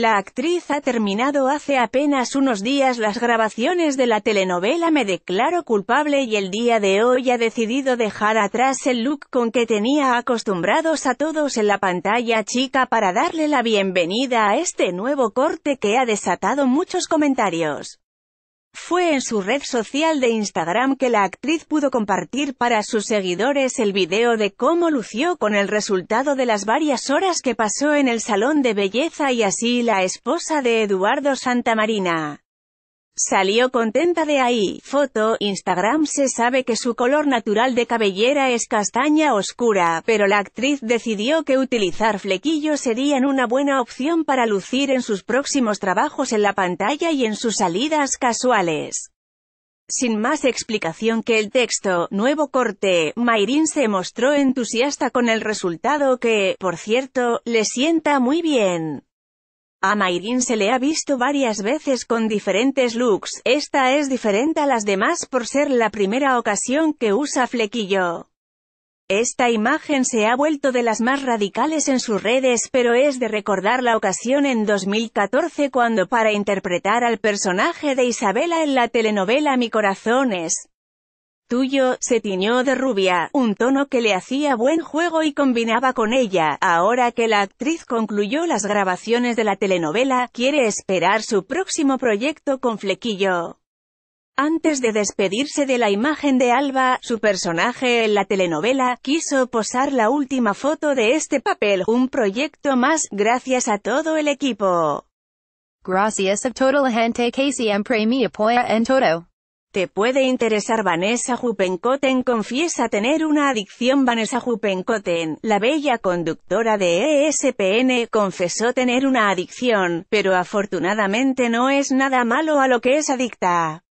La actriz ha terminado hace apenas unos días las grabaciones de la telenovela Me declaro culpable y el día de hoy ha decidido dejar atrás el look con que tenía acostumbrados a todos en la pantalla chica para darle la bienvenida a este nuevo corte que ha desatado muchos comentarios. Fue en su red social de Instagram que la actriz pudo compartir para sus seguidores el video de cómo lució con el resultado de las varias horas que pasó en el salón de belleza y así la esposa de Eduardo Santamarina. Salió contenta de ahí. Foto, Instagram Se sabe que su color natural de cabellera es castaña oscura, pero la actriz decidió que utilizar flequillos serían una buena opción para lucir en sus próximos trabajos en la pantalla y en sus salidas casuales. Sin más explicación que el texto, nuevo corte, Mayrin se mostró entusiasta con el resultado que, por cierto, le sienta muy bien. A Mayrin se le ha visto varias veces con diferentes looks, esta es diferente a las demás por ser la primera ocasión que usa flequillo. Esta imagen se ha vuelto de las más radicales en sus redes pero es de recordar la ocasión en 2014 cuando para interpretar al personaje de Isabela en la telenovela Mi Corazón es Tuyo, se tiñó de rubia, un tono que le hacía buen juego y combinaba con ella. Ahora que la actriz concluyó las grabaciones de la telenovela, quiere esperar su próximo proyecto con Flequillo. Antes de despedirse de la imagen de Alba, su personaje en la telenovela, quiso posar la última foto de este papel, un proyecto más, gracias a todo el equipo. Gracias a todo la gente que siempre me apoya en todo. Te puede interesar Vanessa Jupencoten confiesa tener una adicción Vanessa Jupencoten, la bella conductora de ESPN, confesó tener una adicción, pero afortunadamente no es nada malo a lo que es adicta.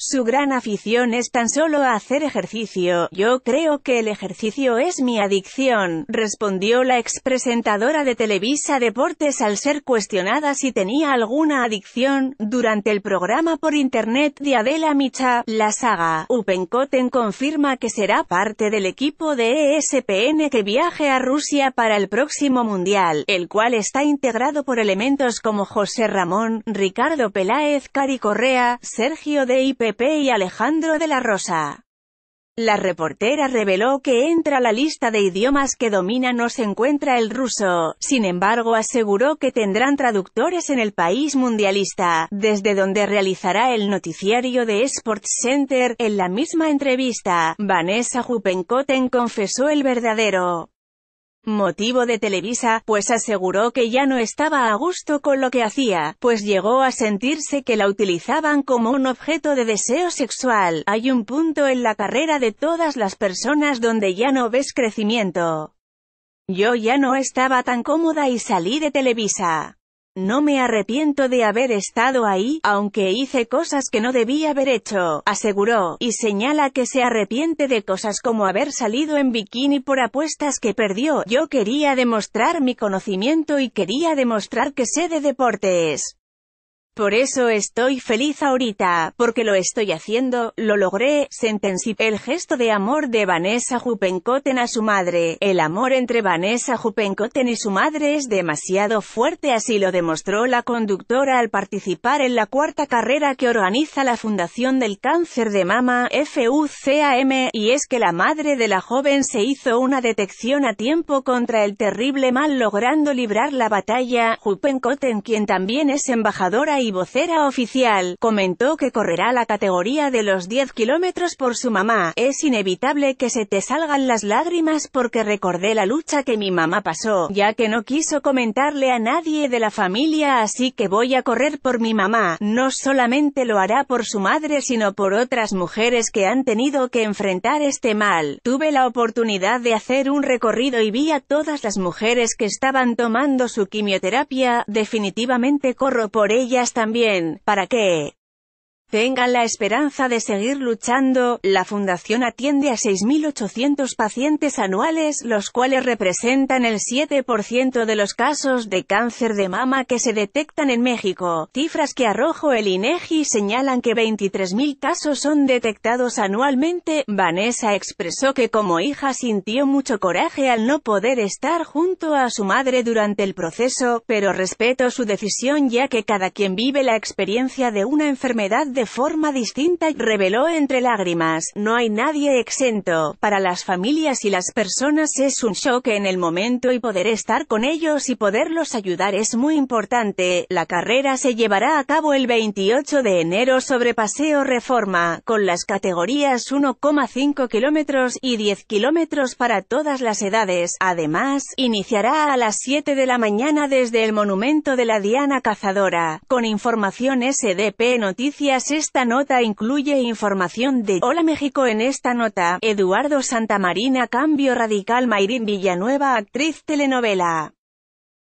Su gran afición es tan solo hacer ejercicio. Yo creo que el ejercicio es mi adicción, respondió la expresentadora de Televisa Deportes al ser cuestionada si tenía alguna adicción, durante el programa por internet de Adela Micha, la saga. Upenkoten confirma que será parte del equipo de ESPN que viaje a Rusia para el próximo Mundial, el cual está integrado por elementos como José Ramón, Ricardo Peláez, Cari Correa, Sergio de y Alejandro de la Rosa. La reportera reveló que entra la lista de idiomas que domina no se encuentra el ruso, sin embargo aseguró que tendrán traductores en el país mundialista, desde donde realizará el noticiario de SportsCenter. Center. En la misma entrevista, Vanessa Jupenkoten confesó el verdadero motivo de Televisa, pues aseguró que ya no estaba a gusto con lo que hacía, pues llegó a sentirse que la utilizaban como un objeto de deseo sexual. Hay un punto en la carrera de todas las personas donde ya no ves crecimiento. Yo ya no estaba tan cómoda y salí de Televisa. No me arrepiento de haber estado ahí, aunque hice cosas que no debía haber hecho, aseguró, y señala que se arrepiente de cosas como haber salido en bikini por apuestas que perdió. Yo quería demostrar mi conocimiento y quería demostrar que sé de deportes. Por eso estoy feliz ahorita, porque lo estoy haciendo, lo logré, sentencié. el gesto de amor de Vanessa Jupencoten a su madre. El amor entre Vanessa Jupencoten y su madre es demasiado fuerte así lo demostró la conductora al participar en la cuarta carrera que organiza la Fundación del Cáncer de Mama, FUCAM, y es que la madre de la joven se hizo una detección a tiempo contra el terrible mal logrando librar la batalla. Jupencoten quien también es embajadora y vocera oficial, comentó que correrá la categoría de los 10 kilómetros por su mamá. Es inevitable que se te salgan las lágrimas porque recordé la lucha que mi mamá pasó, ya que no quiso comentarle a nadie de la familia así que voy a correr por mi mamá. No solamente lo hará por su madre sino por otras mujeres que han tenido que enfrentar este mal. Tuve la oportunidad de hacer un recorrido y vi a todas las mujeres que estaban tomando su quimioterapia, definitivamente corro por ellas también, para qué? Tengan la esperanza de seguir luchando, la Fundación atiende a 6.800 pacientes anuales, los cuales representan el 7% de los casos de cáncer de mama que se detectan en México. Cifras que arrojo el INEGI e señalan que 23.000 casos son detectados anualmente. Vanessa expresó que como hija sintió mucho coraje al no poder estar junto a su madre durante el proceso, pero respeto su decisión ya que cada quien vive la experiencia de una enfermedad de de forma distinta, reveló entre lágrimas, no hay nadie exento, para las familias y las personas es un shock en el momento y poder estar con ellos y poderlos ayudar es muy importante, la carrera se llevará a cabo el 28 de enero sobre Paseo Reforma, con las categorías 1,5 kilómetros y 10 kilómetros para todas las edades, además, iniciará a las 7 de la mañana desde el Monumento de la Diana Cazadora, con información SDP Noticias pues esta nota incluye información de Hola México en esta nota, Eduardo Santamarina Cambio Radical Mayrin Villanueva actriz telenovela.